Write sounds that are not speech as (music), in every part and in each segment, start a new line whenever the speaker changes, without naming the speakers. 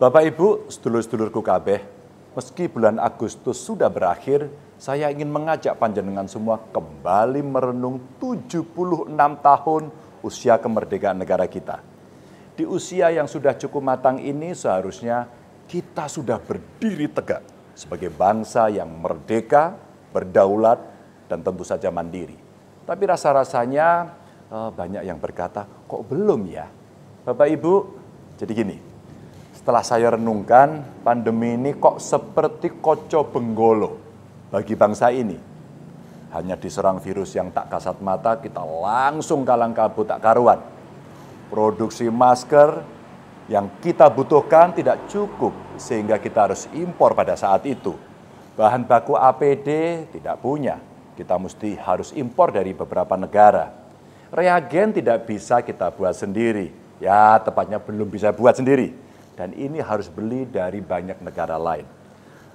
Bapak Ibu, sedulur-sedulurku kabeh, meski bulan Agustus sudah berakhir, saya ingin mengajak panjenengan semua kembali merenung 76 tahun usia kemerdekaan negara kita. Di usia yang sudah cukup matang ini seharusnya kita sudah berdiri tegak sebagai bangsa yang merdeka, berdaulat, dan tentu saja mandiri. Tapi rasa-rasanya eh, banyak yang berkata, kok belum ya? Bapak Ibu, jadi gini, setelah saya renungkan, pandemi ini kok seperti koco benggolo bagi bangsa ini. Hanya diserang virus yang tak kasat mata, kita langsung kalang kabut tak karuan. Produksi masker yang kita butuhkan tidak cukup, sehingga kita harus impor pada saat itu. Bahan baku APD tidak punya, kita mesti harus impor dari beberapa negara. Reagen tidak bisa kita buat sendiri, ya tepatnya belum bisa buat sendiri dan ini harus beli dari banyak negara lain.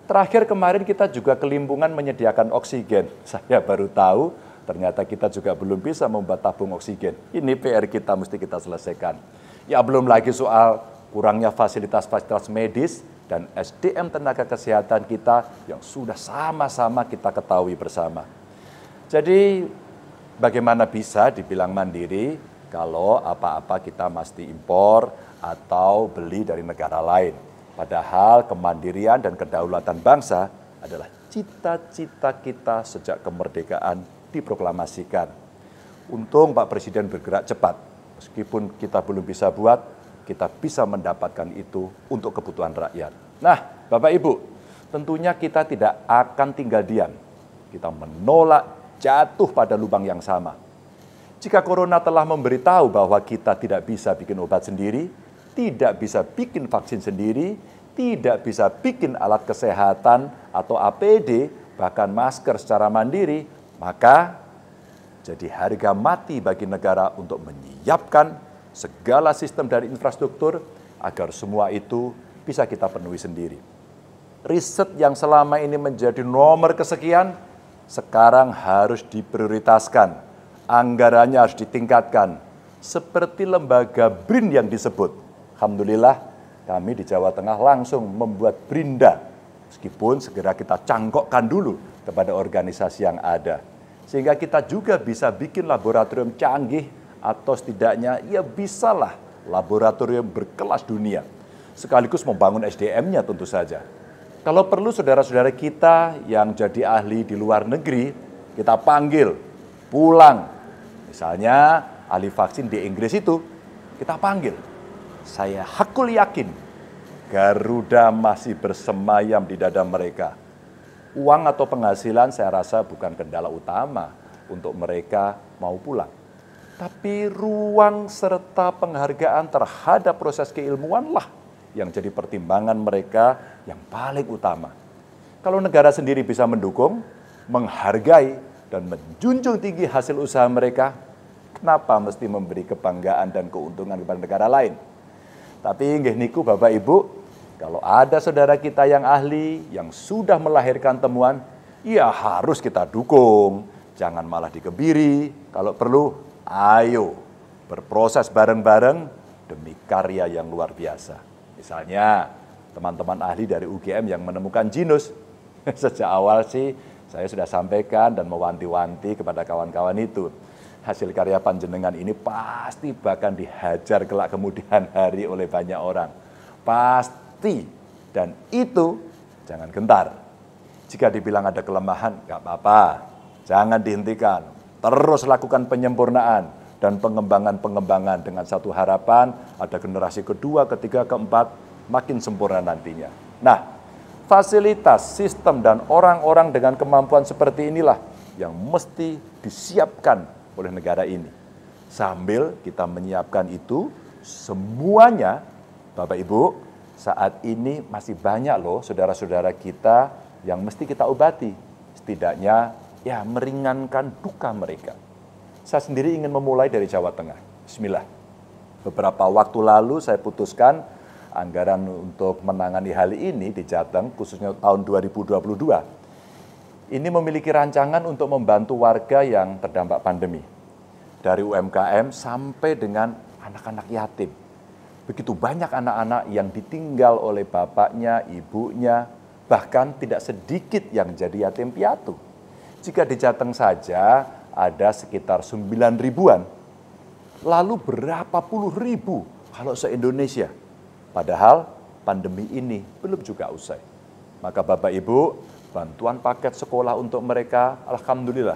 Terakhir kemarin kita juga kelimpungan menyediakan oksigen. (laughs) Saya baru tahu ternyata kita juga belum bisa membuat tabung oksigen. Ini PR kita mesti kita selesaikan. Ya belum lagi soal kurangnya fasilitas-fasilitas medis dan SDM tenaga kesehatan kita yang sudah sama-sama kita ketahui bersama. Jadi bagaimana bisa dibilang mandiri kalau apa-apa kita mesti impor, atau beli dari negara lain. Padahal kemandirian dan kedaulatan bangsa adalah cita-cita kita sejak kemerdekaan diproklamasikan. Untung Pak Presiden bergerak cepat. Meskipun kita belum bisa buat, kita bisa mendapatkan itu untuk kebutuhan rakyat. Nah, Bapak Ibu, tentunya kita tidak akan tinggal diam. Kita menolak jatuh pada lubang yang sama. Jika corona telah memberitahu bahwa kita tidak bisa bikin obat sendiri, tidak bisa bikin vaksin sendiri, tidak bisa bikin alat kesehatan atau APD, bahkan masker secara mandiri, maka jadi harga mati bagi negara untuk menyiapkan segala sistem dari infrastruktur agar semua itu bisa kita penuhi sendiri. Riset yang selama ini menjadi nomor kesekian sekarang harus diprioritaskan. Anggarannya harus ditingkatkan seperti lembaga BRIN yang disebut Alhamdulillah kami di Jawa Tengah langsung membuat brinda meskipun segera kita cangkokkan dulu kepada organisasi yang ada. Sehingga kita juga bisa bikin laboratorium canggih atau setidaknya ya bisalah laboratorium berkelas dunia. Sekaligus membangun SDM-nya tentu saja. Kalau perlu saudara-saudara kita yang jadi ahli di luar negeri, kita panggil pulang. Misalnya ahli vaksin di Inggris itu, kita panggil saya hakul yakin Garuda masih bersemayam di dada mereka. Uang atau penghasilan saya rasa bukan kendala utama untuk mereka mau pulang. Tapi ruang serta penghargaan terhadap proses keilmuanlah yang jadi pertimbangan mereka yang paling utama. Kalau negara sendiri bisa mendukung, menghargai, dan menjunjung tinggi hasil usaha mereka, kenapa mesti memberi kebanggaan dan keuntungan kepada negara lain? Tapi nggih niku Bapak Ibu, kalau ada saudara kita yang ahli yang sudah melahirkan temuan, ya harus kita dukung. Jangan malah dikebiri. Kalau perlu, ayo berproses bareng-bareng demi karya yang luar biasa. Misalnya, teman-teman ahli dari UGM yang menemukan jinus. (laughs) Sejak awal sih saya sudah sampaikan dan mewanti-wanti kepada kawan-kawan itu hasil karya panjenengan ini pasti bahkan dihajar kelak kemudian (laughs) hari oleh banyak orang. Pasti. Dan itu jangan gentar. Jika dibilang ada kelemahan, nggak apa-apa. Jangan dihentikan. Terus lakukan penyempurnaan dan pengembangan-pengembangan dengan satu harapan ada generasi kedua, ketiga, keempat makin sempurna nantinya. Nah, fasilitas, sistem dan orang-orang dengan kemampuan seperti inilah yang mesti disiapkan oleh negara ini. Sambil kita menyiapkan itu, semuanya, Bapak Ibu, saat ini masih banyak loh saudara-saudara kita yang mesti kita obati. Setidaknya ya meringankan duka mereka. Saya sendiri ingin memulai dari Jawa Tengah. Bismillah. Beberapa waktu lalu saya putuskan anggaran untuk menangani hal ini di Jateng khususnya tahun 2022 ini memiliki rancangan untuk membantu warga yang terdampak pandemi. Dari UMKM sampai dengan anak-anak yatim. Begitu banyak anak-anak yang ditinggal oleh bapaknya, ibunya, bahkan tidak sedikit yang jadi yatim piatu. Jika di Jateng saja ada sekitar 9 ribuan, lalu berapa puluh ribu kalau se-Indonesia. Padahal pandemi ini belum juga usai. Maka Bapak Ibu, bantuan paket sekolah untuk mereka, alhamdulillah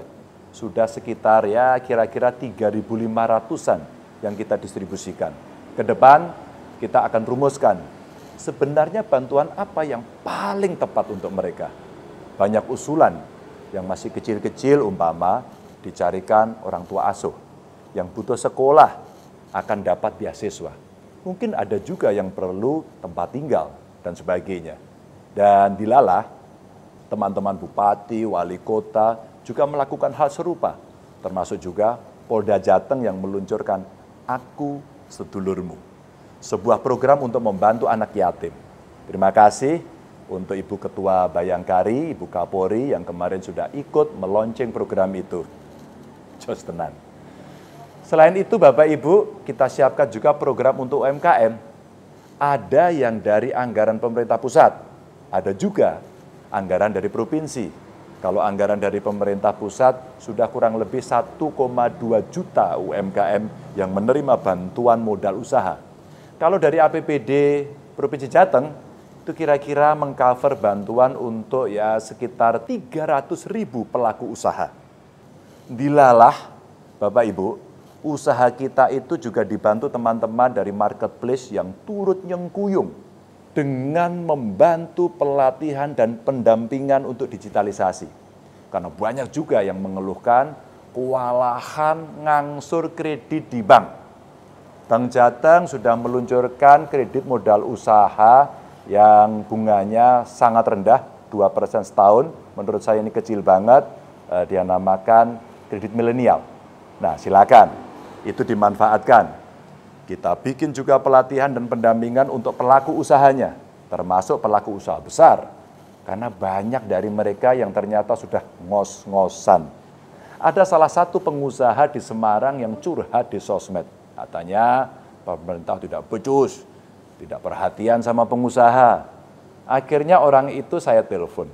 sudah sekitar ya kira-kira 3.500-an yang kita distribusikan. ke depan kita akan rumuskan sebenarnya bantuan apa yang paling tepat untuk mereka. Banyak usulan yang masih kecil-kecil umpama dicarikan orang tua asuh yang butuh sekolah akan dapat beasiswa. Mungkin ada juga yang perlu tempat tinggal dan sebagainya. Dan dilalah teman-teman bupati, wali kota juga melakukan hal serupa, termasuk juga Polda Jateng yang meluncurkan Aku Sedulurmu, sebuah program untuk membantu anak yatim. Terima kasih untuk Ibu Ketua Bayangkari, Ibu Kapolri yang kemarin sudah ikut meluncing program itu. Jos tenan. Selain itu Bapak Ibu, kita siapkan juga program untuk UMKM. Ada yang dari anggaran pemerintah pusat, ada juga anggaran dari provinsi. Kalau anggaran dari pemerintah pusat sudah kurang lebih 1,2 juta UMKM yang menerima bantuan modal usaha. Kalau dari APBD Provinsi Jateng itu kira-kira mengcover bantuan untuk ya sekitar 300 ribu pelaku usaha. Dilalah Bapak Ibu, usaha kita itu juga dibantu teman-teman dari marketplace yang turut nyengkuyung dengan membantu pelatihan dan pendampingan untuk digitalisasi. Karena banyak juga yang mengeluhkan kewalahan ngangsur kredit di bank. Bank Jateng sudah meluncurkan kredit modal usaha yang bunganya sangat rendah, 2% setahun. Menurut saya ini kecil banget, eh, dia namakan kredit milenial. Nah, silakan. Itu dimanfaatkan kita bikin juga pelatihan dan pendampingan untuk pelaku usahanya, termasuk pelaku usaha besar. Karena banyak dari mereka yang ternyata sudah ngos-ngosan. Ada salah satu pengusaha di Semarang yang curhat di sosmed. Katanya pemerintah tidak becus, tidak perhatian sama pengusaha. Akhirnya orang itu saya telepon.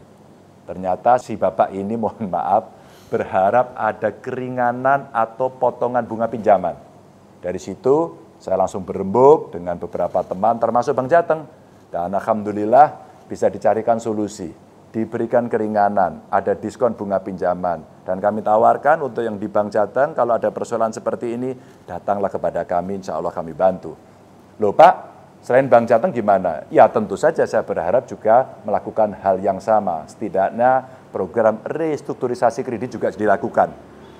Ternyata si bapak ini (laughs) mohon maaf berharap ada keringanan atau potongan bunga pinjaman. Dari situ saya langsung berembuk dengan beberapa teman termasuk Bang Jateng. Dan Alhamdulillah bisa dicarikan solusi. Diberikan keringanan, ada diskon bunga pinjaman. Dan kami tawarkan untuk yang di Bank Jateng, kalau ada persoalan seperti ini, datanglah kepada kami, insya Allah kami bantu. Loh Pak, Selain Bank Jateng gimana? Ya tentu saja saya berharap juga melakukan hal yang sama. Setidaknya program restrukturisasi kredit juga dilakukan.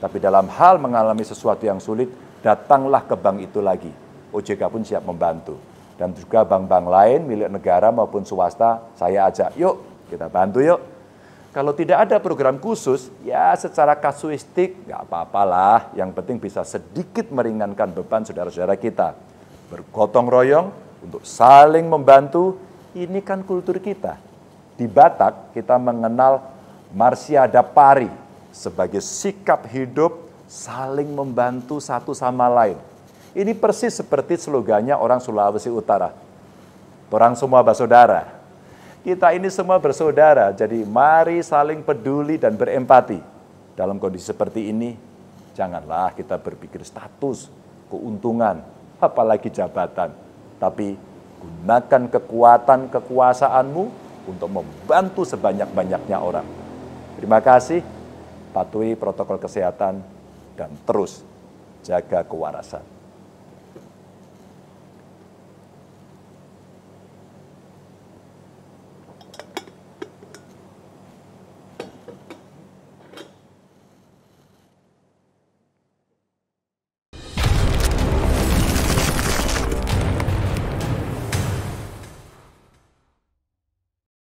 Tapi dalam hal mengalami sesuatu yang sulit, datanglah ke bank itu lagi. OJK pun siap membantu. Dan juga bank-bank lain milik negara maupun swasta saya ajak, yuk kita bantu yuk. Kalau tidak ada program khusus, ya secara kasuistik nggak apa-apalah. Yang penting bisa sedikit meringankan beban saudara-saudara kita. Bergotong royong untuk saling membantu, ini kan kultur kita. Di Batak kita mengenal Marsiada Pari sebagai sikap hidup saling membantu satu sama lain. Ini persis seperti slogannya orang Sulawesi Utara. Orang semua bersaudara. Kita ini semua bersaudara, jadi mari saling peduli dan berempati. Dalam kondisi seperti ini, janganlah kita berpikir status, keuntungan, apalagi jabatan. Tapi gunakan kekuatan kekuasaanmu untuk membantu sebanyak-banyaknya orang. Terima kasih, patuhi protokol kesehatan, dan terus jaga kewarasan.